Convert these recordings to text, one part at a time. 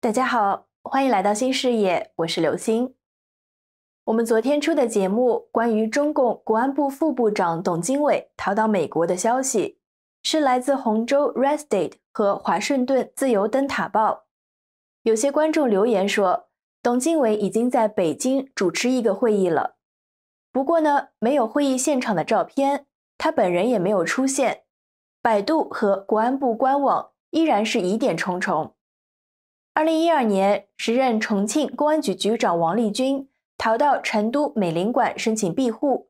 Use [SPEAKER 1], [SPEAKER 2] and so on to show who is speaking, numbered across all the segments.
[SPEAKER 1] 大家好，欢迎来到新视野，我是刘星。我们昨天出的节目关于中共国安部副部长董经纬逃到美国的消息，是来自洪州 r e d s t a t e 和华盛顿自由灯塔报。有些观众留言说，董经纬已经在北京主持一个会议了，不过呢，没有会议现场的照片，他本人也没有出现。百度和国安部官网依然是疑点重重。二零一二年，时任重庆公安局局长王立军逃到成都美领馆申请庇护，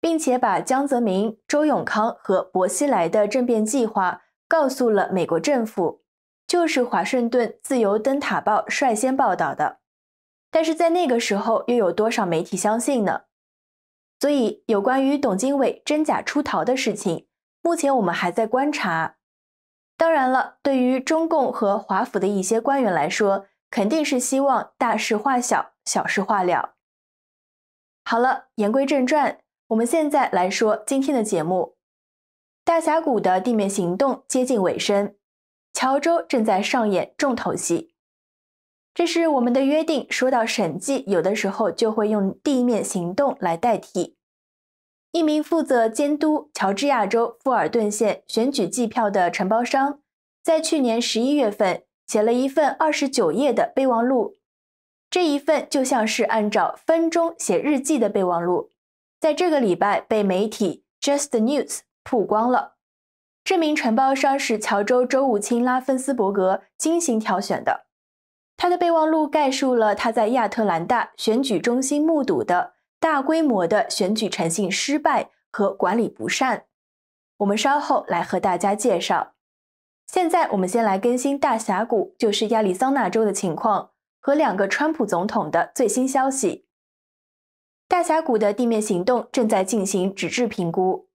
[SPEAKER 1] 并且把江泽民、周永康和薄熙来的政变计划告诉了美国政府，就是华盛顿自由灯塔报率先报道的。但是在那个时候，又有多少媒体相信呢？所以，有关于董经纬真假出逃的事情，目前我们还在观察。当然了，对于中共和华府的一些官员来说，肯定是希望大事化小，小事化了。好了，言归正传，我们现在来说今天的节目。大峡谷的地面行动接近尾声，乔州正在上演重头戏。这是我们的约定，说到审计，有的时候就会用地面行动来代替。一名负责监督乔治亚州富尔顿县选举计票的承包商，在去年十一月份写了一份二十九页的备忘录，这一份就像是按照分钟写日记的备忘录，在这个礼拜被媒体 Just News 曝光了。这名承包商是乔治州州务卿拉芬斯伯格精心挑选的，他的备忘录概述了他在亚特兰大选举中心目睹的。大规模的选举诚信失败和管理不善，我们稍后来和大家介绍。现在我们先来更新大峡谷，就是亚利桑那州的情况和两个川普总统的最新消息。大峡谷的地面行动正在进行纸质评估，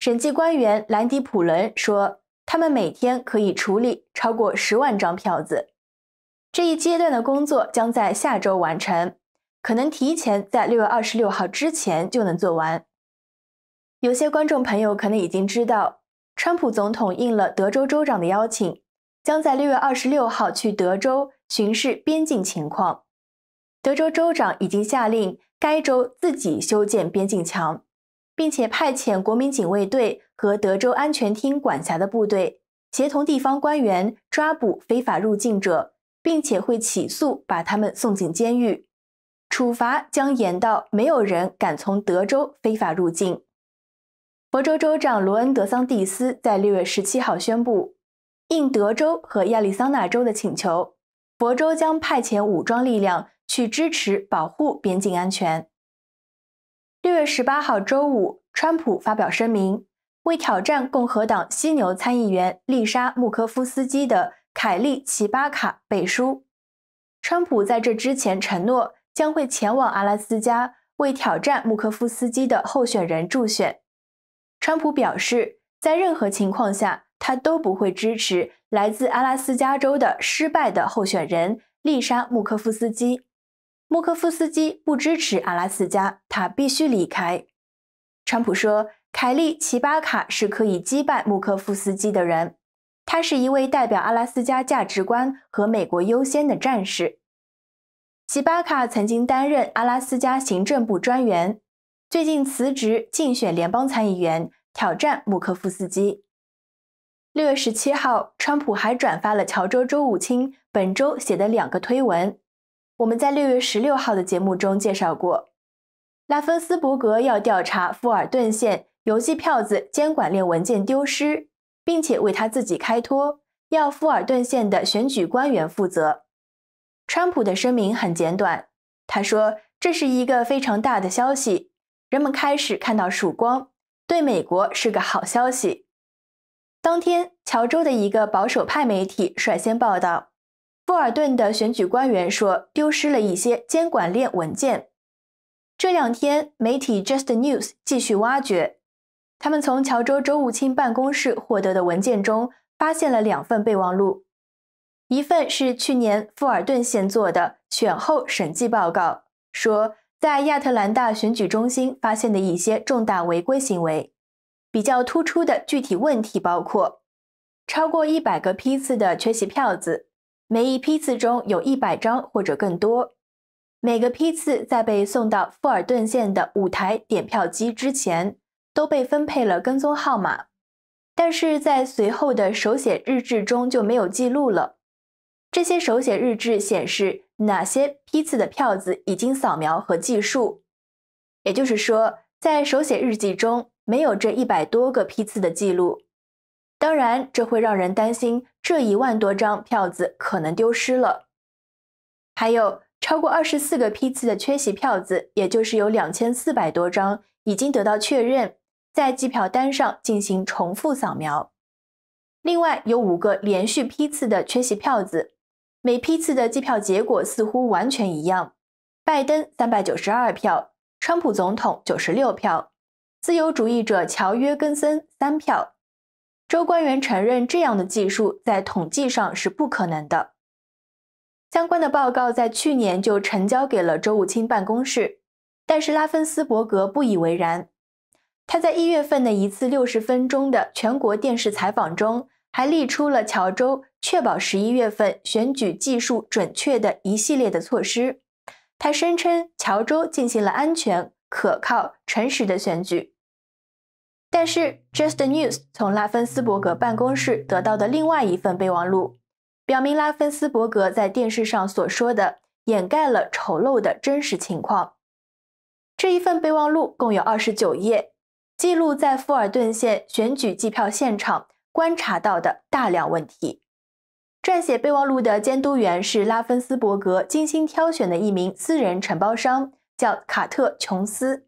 [SPEAKER 1] 审计官员兰迪普伦说，他们每天可以处理超过十万张票子。这一阶段的工作将在下周完成。可能提前在六月二十六号之前就能做完。有些观众朋友可能已经知道，川普总统应了德州州长的邀请，将在六月二十六号去德州巡视边境情况。德州州长已经下令该州自己修建边境墙，并且派遣国民警卫队和德州安全厅管辖的部队协同地方官员抓捕非法入境者，并且会起诉把他们送进监狱。处罚将严到没有人敢从德州非法入境。佛州州长罗恩·德桑蒂斯在六月十七号宣布，应德州和亚利桑那州的请求，佛州将派遣武装力量去支持保护边境安全。六月十八号周五，川普发表声明，为挑战共和党犀牛参议员丽莎·穆科夫斯基的凯利·奇巴卡背书。川普在这之前承诺。将会前往阿拉斯加为挑战穆科夫斯基的候选人助选。川普表示，在任何情况下，他都不会支持来自阿拉斯加州的失败的候选人丽莎穆科夫斯基。穆科夫斯基不支持阿拉斯加，他必须离开。川普说，凯利齐巴卡是可以击败穆科夫斯基的人。他是一位代表阿拉斯加价值观和美国优先的战士。吉巴卡曾经担任阿拉斯加行政部专员，最近辞职竞选联邦参议员，挑战穆科夫斯基。六月十七号，川普还转发了乔州州务卿本周写的两个推文。我们在六月十六号的节目中介绍过，拉芬斯伯格要调查富尔顿县邮寄票子监管链文件丢失，并且为他自己开脱，要富尔顿县的选举官员负责。川普的声明很简短，他说这是一个非常大的消息，人们开始看到曙光，对美国是个好消息。当天，乔州的一个保守派媒体率先报道，波尔顿的选举官员说丢失了一些监管链文件。这两天，媒体 Just News 继续挖掘，他们从乔州州务卿办公室获得的文件中发现了两份备忘录。一份是去年富尔顿县做的选后审计报告，说在亚特兰大选举中心发现的一些重大违规行为。比较突出的具体问题包括，超过一百个批次的缺席票子，每一批次中有一百张或者更多。每个批次在被送到富尔顿县的舞台点票机之前，都被分配了跟踪号码，但是在随后的手写日志中就没有记录了。这些手写日志显示哪些批次的票子已经扫描和计数，也就是说，在手写日记中没有这一百多个批次的记录。当然，这会让人担心这一万多张票子可能丢失了。还有超过二十四个批次的缺席票子，也就是有两千四百多张已经得到确认，在计票单上进行重复扫描。另外，有五个连续批次的缺席票子。每批次的计票结果似乎完全一样，拜登三百九十二票，川普总统九十六票，自由主义者乔·约根森三票。州官员承认这样的技术在统计上是不可能的。相关的报告在去年就呈交给了州务卿办公室，但是拉芬斯伯格不以为然。他在一月份的一次六十分钟的全国电视采访中，还列出了乔州。确保十一月份选举技术准确的一系列的措施。他声称，乔州进行了安全、可靠、诚实的选举。但是，Just News 从拉芬斯伯格办公室得到的另外一份备忘录，表明拉芬斯伯格在电视上所说的掩盖了丑陋的真实情况。这一份备忘录共有二十九页，记录在富尔顿县选举计票现场观察到的大量问题。撰写备忘录的监督员是拉芬斯伯格精心挑选的一名私人承包商，叫卡特琼斯。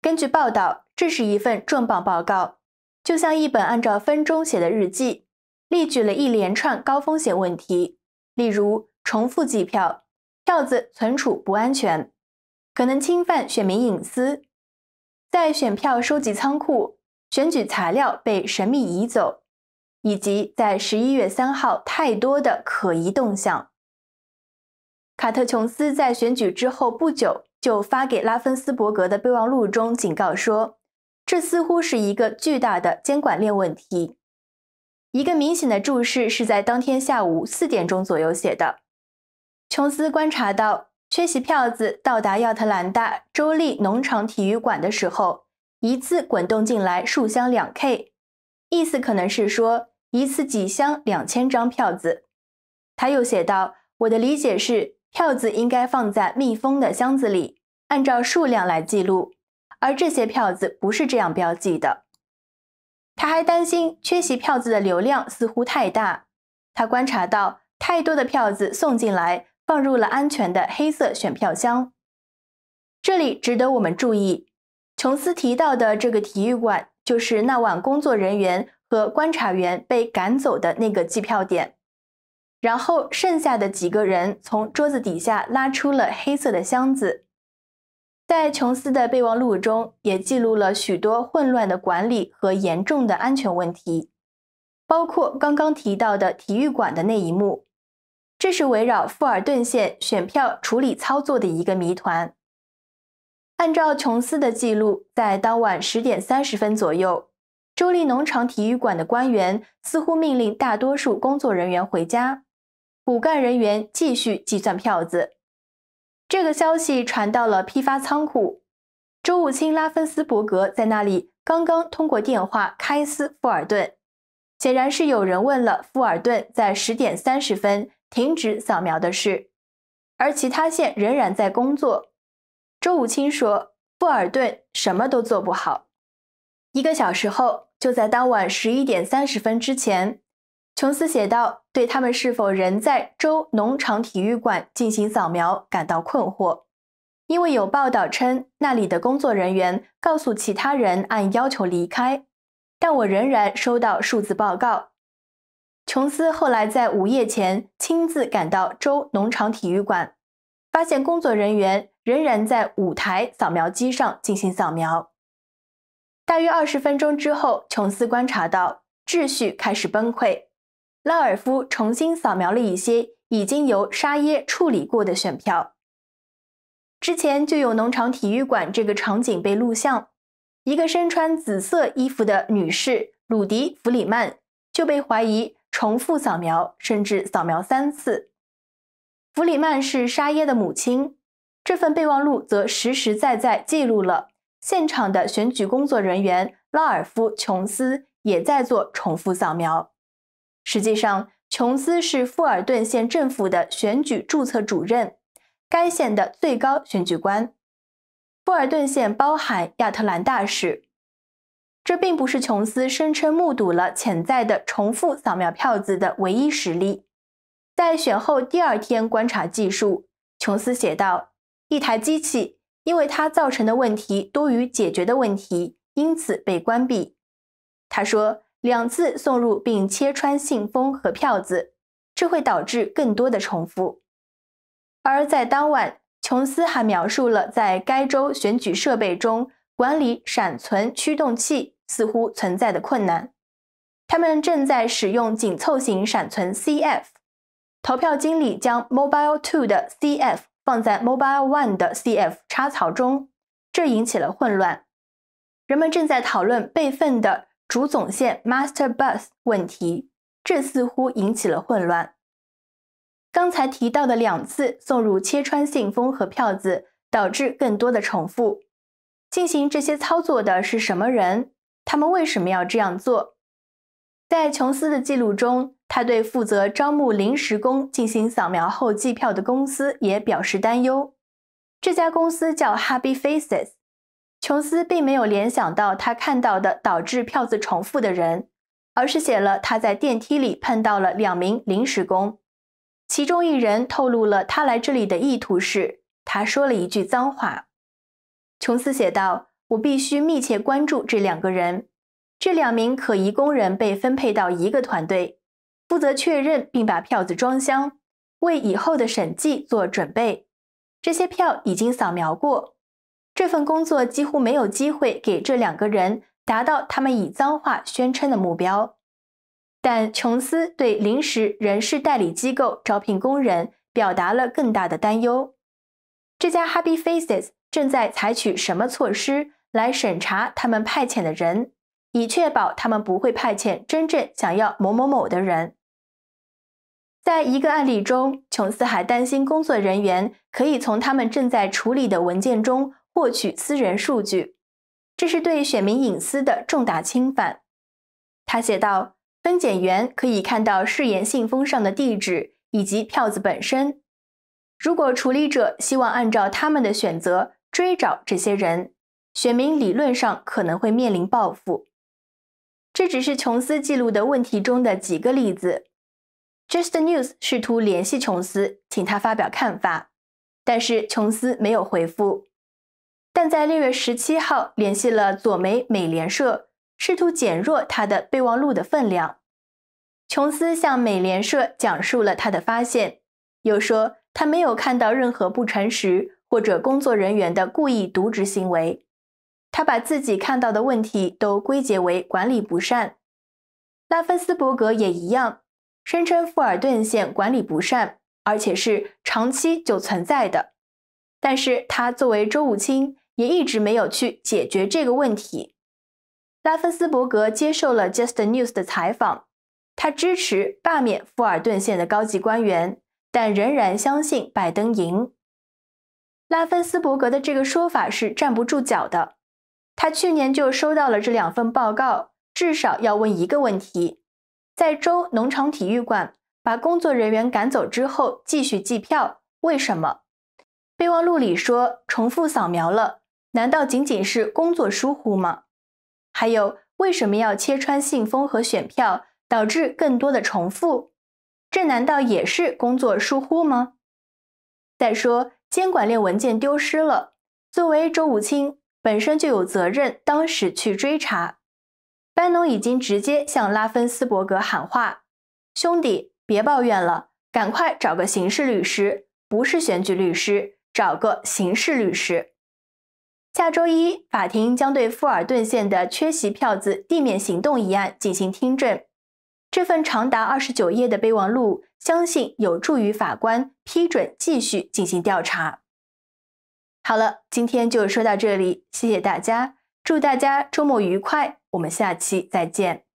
[SPEAKER 1] 根据报道，这是一份重磅报告，就像一本按照分钟写的日记，列举了一连串高风险问题，例如重复计票、票子存储不安全、可能侵犯选民隐私，在选票收集仓库，选举材料被神秘移走。以及在十一月三号太多的可疑动向，卡特·琼斯在选举之后不久就发给拉芬斯伯格的备忘录中警告说，这似乎是一个巨大的监管链问题。一个明显的注释是在当天下午四点钟左右写的。琼斯观察到，缺席票子到达亚特兰大州立农场体育馆的时候，一次滚动进来数箱两 K，意思可能是说。一次几箱两千张票子，他又写道：“我的理解是，票子应该放在密封的箱子里，按照数量来记录。而这些票子不是这样标记的。”他还担心缺席票子的流量似乎太大，他观察到太多的票子送进来，放入了安全的黑色选票箱。这里值得我们注意，琼斯提到的这个体育馆就是那晚工作人员。和观察员被赶走的那个计票点，然后剩下的几个人从桌子底下拉出了黑色的箱子。在琼斯的备忘录中，也记录了许多混乱的管理和严重的安全问题，包括刚刚提到的体育馆的那一幕。这是围绕富尔顿县选票处理操作的一个谜团。按照琼斯的记录，在当晚十点三十分左右。州立农场体育馆的官员似乎命令大多数工作人员回家，骨干人员继续计算票子。这个消息传到了批发仓库，周武清拉芬斯伯格在那里刚刚通过电话开斯富尔顿，显然是有人问了富尔顿在十点三十分停止扫描的事，而其他县仍然在工作。周武清说，富尔顿什么都做不好。一个小时后。就在当晚十一点三十分之前，琼斯写道：“对他们是否仍在州农场体育馆进行扫描感到困惑，因为有报道称那里的工作人员告诉其他人按要求离开，但我仍然收到数字报告。”琼斯后来在午夜前亲自赶到州农场体育馆，发现工作人员仍然在舞台扫描机上进行扫描。大约二十分钟之后，琼斯观察到秩序开始崩溃。拉尔夫重新扫描了一些已经由沙耶处理过的选票。之前就有农场体育馆这个场景被录像，一个身穿紫色衣服的女士鲁迪·弗里曼就被怀疑重复扫描甚至扫描三次。弗里曼是沙耶的母亲。这份备忘录则实实在在记录了。现场的选举工作人员拉尔夫·琼斯也在做重复扫描。实际上，琼斯是富尔顿县政府的选举注册主任，该县的最高选举官。富尔顿县包含亚特兰大市。这并不是琼斯声称目睹了潜在的重复扫描票子的唯一实例。在选后第二天观察技术，琼斯写道：“一台机器。”因为它造成的问题多于解决的问题，因此被关闭。他说：“两次送入并切穿信封和票子，这会导致更多的重复。”而在当晚，琼斯还描述了在该州选举设备中管理闪存驱动器似乎存在的困难。他们正在使用紧凑型闪存 CF，投票经理将 Mobile Two 的 CF。放在 Mobile One 的 CF 插槽中，这引起了混乱。人们正在讨论备份的主总线 Master Bus 问题，这似乎引起了混乱。刚才提到的两次送入切穿信封和票子，导致更多的重复。进行这些操作的是什么人？他们为什么要这样做？在琼斯的记录中。他对负责招募临时工进行扫描后计票的公司也表示担忧。这家公司叫 Happy Faces。琼斯并没有联想到他看到的导致票子重复的人，而是写了他在电梯里碰到了两名临时工，其中一人透露了他来这里的意图是，他说了一句脏话。琼斯写道：“我必须密切关注这两个人。这两名可疑工人被分配到一个团队。”负责确认并把票子装箱，为以后的审计做准备。这些票已经扫描过。这份工作几乎没有机会给这两个人达到他们以脏话宣称的目标。但琼斯对临时人事代理机构招聘工人表达了更大的担忧。这家 Happy Faces 正在采取什么措施来审查他们派遣的人，以确保他们不会派遣真正想要某某某的人？在一个案例中，琼斯还担心工作人员可以从他们正在处理的文件中获取私人数据，这是对选民隐私的重大侵犯。他写道：“分拣员可以看到誓言信封上的地址以及票子本身。如果处理者希望按照他们的选择追找这些人，选民理论上可能会面临报复。”这只是琼斯记录的问题中的几个例子。Just News 试图联系琼斯，请他发表看法，但是琼斯没有回复。但在六月十七号联系了左媒美联社，试图减弱他的备忘录的分量。琼斯向美联社讲述了他的发现，又说他没有看到任何不诚实或者工作人员的故意渎职行为。他把自己看到的问题都归结为管理不善。拉芬斯伯格也一样。声称富尔顿县管理不善，而且是长期就存在的。但是他作为州务卿也一直没有去解决这个问题。拉芬斯伯格接受了 Just News 的采访，他支持罢免富尔顿县的高级官员，但仍然相信拜登赢。拉芬斯伯格的这个说法是站不住脚的。他去年就收到了这两份报告，至少要问一个问题。在州农场体育馆把工作人员赶走之后，继续计票。为什么备忘录里说重复扫描了？难道仅仅是工作疏忽吗？还有，为什么要切穿信封和选票，导致更多的重复？这难道也是工作疏忽吗？再说，监管链文件丢失了，作为周务清本身就有责任，当时去追查。班农已经直接向拉芬斯伯格喊话：“兄弟，别抱怨了，赶快找个刑事律师，不是选举律师，找个刑事律师。”下周一，法庭将对富尔顿县的缺席票子地面行动一案进行听证。这份长达二十九页的备忘录，相信有助于法官批准继续进行调查。好了，今天就说到这里，谢谢大家，祝大家周末愉快。我们下期再见。